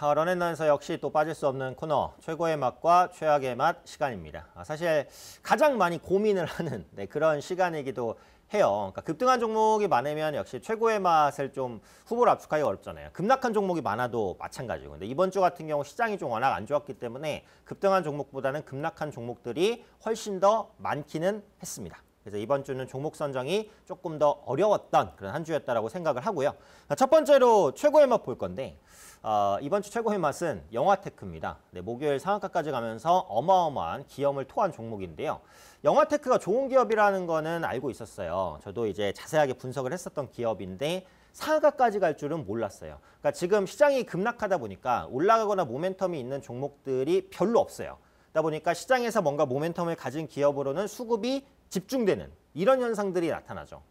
아, 런앤런에서 역시 또 빠질 수 없는 코너 최고의 맛과 최악의 맛 시간입니다. 아, 사실 가장 많이 고민을 하는 네, 그런 시간이기도 해요. 그러니까 급등한 종목이 많으면 역시 최고의 맛을 좀 후보로 압축하기 어렵잖아요. 급락한 종목이 많아도 마찬가지고. 근데 이번 주 같은 경우 시장이 좀 워낙 안 좋았기 때문에 급등한 종목보다는 급락한 종목들이 훨씬 더 많기는 했습니다. 그래서 이번 주는 종목 선정이 조금 더 어려웠던 그런 한 주였다라고 생각을 하고요. 첫 번째로 최고의 맛 볼 건데 어, 이번 주 최고의 맛은 영화테크입니다. 네, 목요일 상한가까지 가면서 어마어마한 기염을 토한 종목인데요. 영화테크가 좋은 기업이라는 거는 알고 있었어요. 저도 이제 자세하게 분석을 했었던 기업인데 상한가까지 갈 줄은 몰랐어요. 그러니까 지금 시장이 급락하다 보니까 올라가거나 모멘텀이 있는 종목들이 별로 없어요. 그러다 보니까 시장에서 뭔가 모멘텀을 가진 기업으로는 수급이 집중되는 이런 현상들이 나타나죠.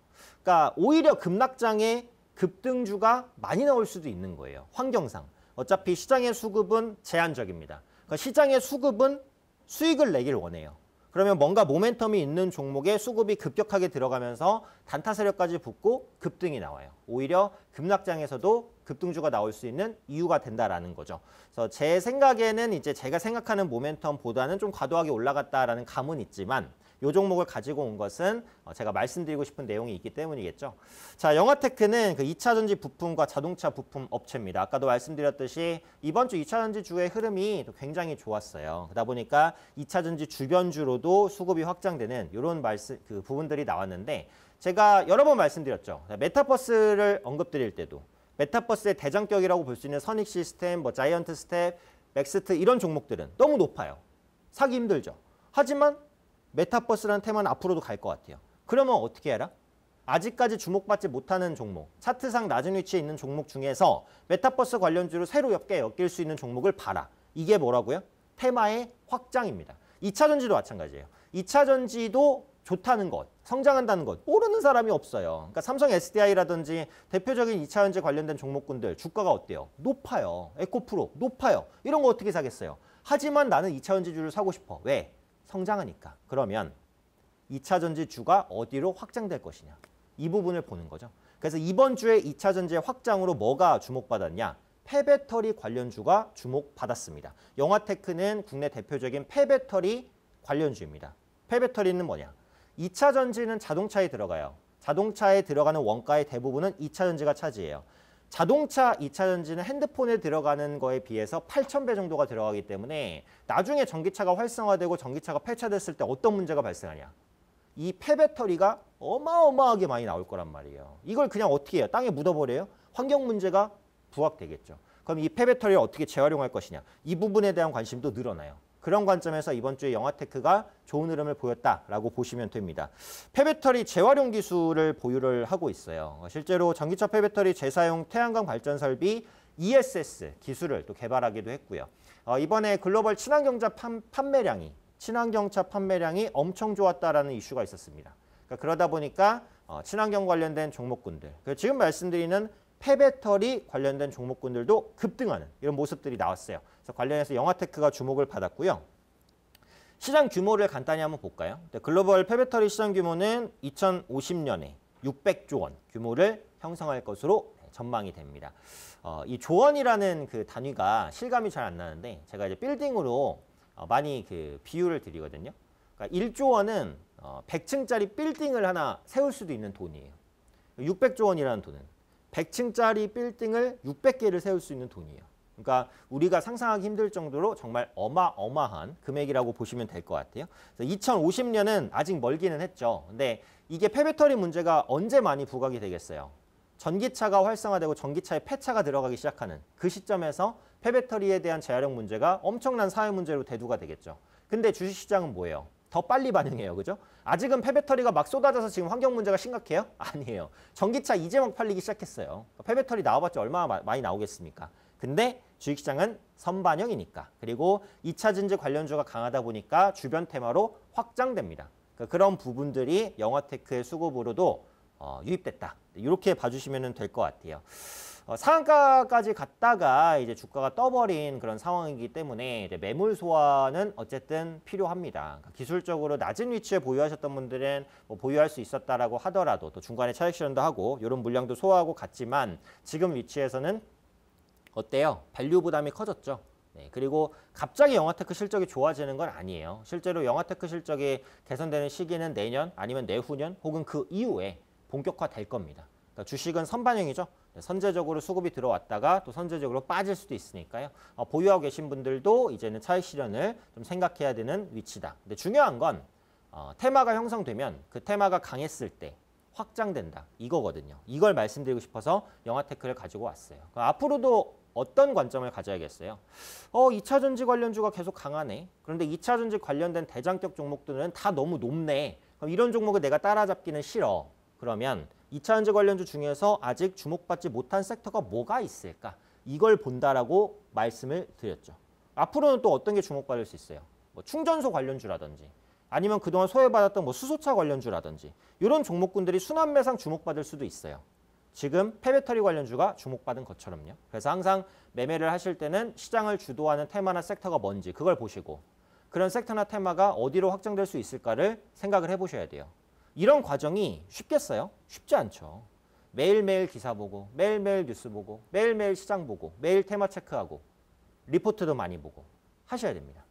그러니까 오히려 급락장에 급등주가 많이 나올 수도 있는 거예요. 환경상. 어차피 시장의 수급은 제한적입니다. 그러니까 시장의 수급은 수익을 내길 원해요. 그러면 뭔가 모멘텀이 있는 종목에 수급이 급격하게 들어가면서 단타 세력까지 붙고 급등이 나와요. 오히려 급락장에서도 급등주가 나올 수 있는 이유가 된다라는 거죠. 그래서 제 생각에는 이제 제가 생각하는 모멘텀보다는 좀 과도하게 올라갔다라는 감은 있지만 요 종목을 가지고 온 것은 어, 제가 말씀드리고 싶은 내용이 있기 때문이겠죠. 자, 영화테크는 그 2차 전지 부품과 자동차 부품 업체입니다. 아까도 말씀드렸듯이 이번 주 2차 전지 주의 흐름이 굉장히 좋았어요. 그러다 보니까 2차 전지 주변주로도 수급이 확장되는 이런 말씀 그 부분들이 나왔는데 제가 여러 번 말씀드렸죠. 그러니까 메타버스를 언급드릴 때도 메타버스의 대장격이라고 볼 수 있는 선익 시스템, 뭐 자이언트 스텝, 맥스트 이런 종목들은 너무 높아요. 사기 힘들죠. 하지만 메타버스라는 테마는 앞으로도 갈 것 같아요. 그러면 어떻게 해라? 아직까지 주목받지 못하는 종목, 차트상 낮은 위치에 있는 종목 중에서 메타버스 관련주로 새로 엮게 엮일 수 있는 종목을 봐라. 이게 뭐라고요? 테마의 확장입니다. 2차 전지도 마찬가지예요. 2차 전지도 좋다는 것, 성장한다는 것 모르는 사람이 없어요. 그러니까 삼성 SDI라든지 대표적인 2차 전지 관련된 종목군들 주가가 어때요? 높아요. 에코프로 높아요. 이런 거 어떻게 사겠어요? 하지만 나는 2차 전지주를 사고 싶어. 왜? 성장하니까. 그러면 2차 전지주가 어디로 확장될 것이냐. 이 부분을 보는 거죠. 그래서 이번 주에 2차 전지의 확장으로 뭐가 주목받았냐. 폐배터리 관련주가 주목받았습니다. 영화테크는 국내 대표적인 폐배터리 관련주입니다. 폐배터리는 뭐냐. 2차 전지는 자동차에 들어가요. 자동차에 들어가는 원가의 대부분은 2차 전지가 차지해요. 자동차 2차 전지는 핸드폰에 들어가는 거에 비해서 8,000배 정도가 들어가기 때문에 나중에 전기차가 활성화되고 전기차가 폐차됐을 때 어떤 문제가 발생하냐. 이 폐배터리가 어마어마하게 많이 나올 거란 말이에요. 이걸 그냥 어떻게 해요? 땅에 묻어버려요? 환경 문제가 부각되겠죠. 그럼 이 폐배터리를 어떻게 재활용할 것이냐. 이 부분에 대한 관심도 늘어나요. 그런 관점에서 이번 주에 영화테크가 좋은 흐름을 보였다라고 보시면 됩니다. 폐배터리 재활용 기술을 보유를 하고 있어요. 실제로 전기차 폐배터리 재사용 태양광 발전 설비 ESS 기술을 또 개발하기도 했고요. 어, 이번에 글로벌 친환경차 판, 판매량이 친환경차 판매량이 엄청 좋았다라는 이슈가 있었습니다. 그러니까 그러다 보니까 어, 친환경 관련된 종목군들. 지금 말씀드리는 폐배터리 관련된 종목군들도 급등하는 이런 모습들이 나왔어요. 그래서 관련해서 영화테크가 주목을 받았고요. 시장 규모를 간단히 한번 볼까요? 네, 글로벌 폐배터리 시장 규모는 2050년에 600조 원 규모를 형성할 것으로 전망이 됩니다. 어, 이 조원이라는 그 단위가 실감이 잘 안 나는데 제가 이제 빌딩으로 어, 많이 그 비유를 드리거든요. 그러니까 1조 원은 어, 100층짜리 빌딩을 하나 세울 수도 있는 돈이에요. 600조 원이라는 돈은 100층짜리 빌딩을 600개를 세울 수 있는 돈이에요. 그러니까 우리가 상상하기 힘들 정도로 정말 어마어마한 금액이라고 보시면 될 것 같아요. 2050년은 아직 멀기는 했죠. 근데 이게 폐배터리 문제가 언제 많이 부각이 되겠어요. 전기차가 활성화되고 전기차에 폐차가 들어가기 시작하는 그 시점에서 폐배터리에 대한 재활용 문제가 엄청난 사회 문제로 대두가 되겠죠. 근데 주식시장은 뭐예요? 더 빨리 반응해요. 그죠? 아직은 폐배터리가 막 쏟아져서 지금 환경 문제가 심각해요? 아니에요. 전기차 이제 막 팔리기 시작했어요. 폐배터리 그러니까 나와봤자 얼마나 많이 나오겠습니까? 근데 주식시장은 선반영이니까 그리고 2차 진지 관련주가 강하다 보니까 주변 테마로 확장됩니다. 그러니까 그런 부분들이 영화테크의 수급으로도 어, 유입됐다. 이렇게 봐주시면 될 것 같아요. 어, 상한가까지 갔다가 이제 주가가 떠버린 그런 상황이기 때문에 매물 소화는 어쨌든 필요합니다. 그러니까 기술적으로 낮은 위치에 보유하셨던 분들은 뭐 보유할 수 있었다라고 하더라도 또 중간에 차익 실현도 하고 이런 물량도 소화하고 갔지만 지금 위치에서는 어때요? 반류 부담이 커졌죠. 네, 그리고 갑자기 영화테크 실적이 좋아지는 건 아니에요. 실제로 영화테크 실적이 개선되는 시기는 내년 아니면 내후년 혹은 그 이후에 본격화될 겁니다. 그러니까 주식은 선반영이죠. 네, 선제적으로 수급이 들어왔다가 또 선제적으로 빠질 수도 있으니까요. 어, 보유하고 계신 분들도 이제는 차익 실현을 좀 생각해야 되는 위치다. 근데 중요한 건 어, 테마가 형성되면 그 테마가 강했을 때 확장된다. 이거거든요. 이걸 말씀드리고 싶어서 영화테크를 가지고 왔어요. 앞으로도 어떤 관점을 가져야겠어요? 어, 2차전지 관련주가 계속 강하네. 그런데 2차전지 관련된 대장격 종목들은 다 너무 높네. 그럼 이런 종목을 내가 따라잡기는 싫어. 그러면 2차 전지 관련주 중에서 아직 주목받지 못한 섹터가 뭐가 있을까? 이걸 본다라고 말씀을 드렸죠. 앞으로는 또 어떤 게 주목받을 수 있어요? 뭐 충전소 관련주라든지 아니면 그동안 소외받았던 뭐 수소차 관련주라든지 이런 종목군들이 순환매상 주목받을 수도 있어요. 지금 폐배터리 관련주가 주목받은 것처럼요. 그래서 항상 매매를 하실 때는 시장을 주도하는 테마나 섹터가 뭔지 그걸 보시고 그런 섹터나 테마가 어디로 확장될 수 있을까를 생각을 해보셔야 돼요. 이런 과정이 쉽겠어요? 쉽지 않죠. 매일매일 기사 보고 매일매일 뉴스 보고 매일매일 시장 보고 매일 테마 체크하고 리포트도 많이 보고 하셔야 됩니다.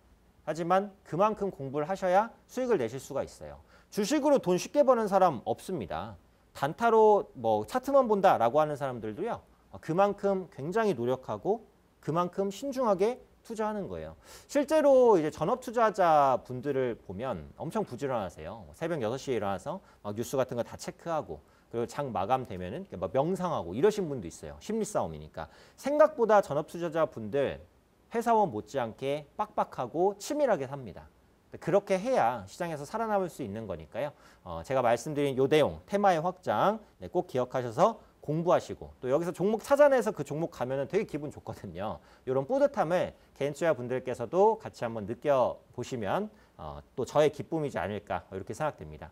하지만 그만큼 공부를 하셔야 수익을 내실 수가 있어요. 주식으로 돈 쉽게 버는 사람 없습니다. 단타로 뭐 차트만 본다라고 하는 사람들도요. 그만큼 굉장히 노력하고 그만큼 신중하게 투자하는 거예요. 실제로 이제 전업 투자자 분들을 보면 엄청 부지런하세요. 뭐 새벽 6 시에 일어나서 뉴스 같은 거 다 체크하고 그리고 장 마감되면은 막 명상하고 이러신 분도 있어요. 심리 싸움이니까. 생각보다 전업 투자자 분들 회사원 못지않게 빡빡하고 치밀하게 삽니다. 그렇게 해야 시장에서 살아남을 수 있는 거니까요. 어, 제가 말씀드린 요 내용, 테마의 확장 네, 꼭 기억하셔서 공부하시고 또 여기서 종목 찾아내서 그 종목 가면은 되게 기분 좋거든요. 이런 뿌듯함을 개인 투자 분들께서도 같이 한번 느껴보시면 어, 또 저의 기쁨이지 않을까 이렇게 생각됩니다.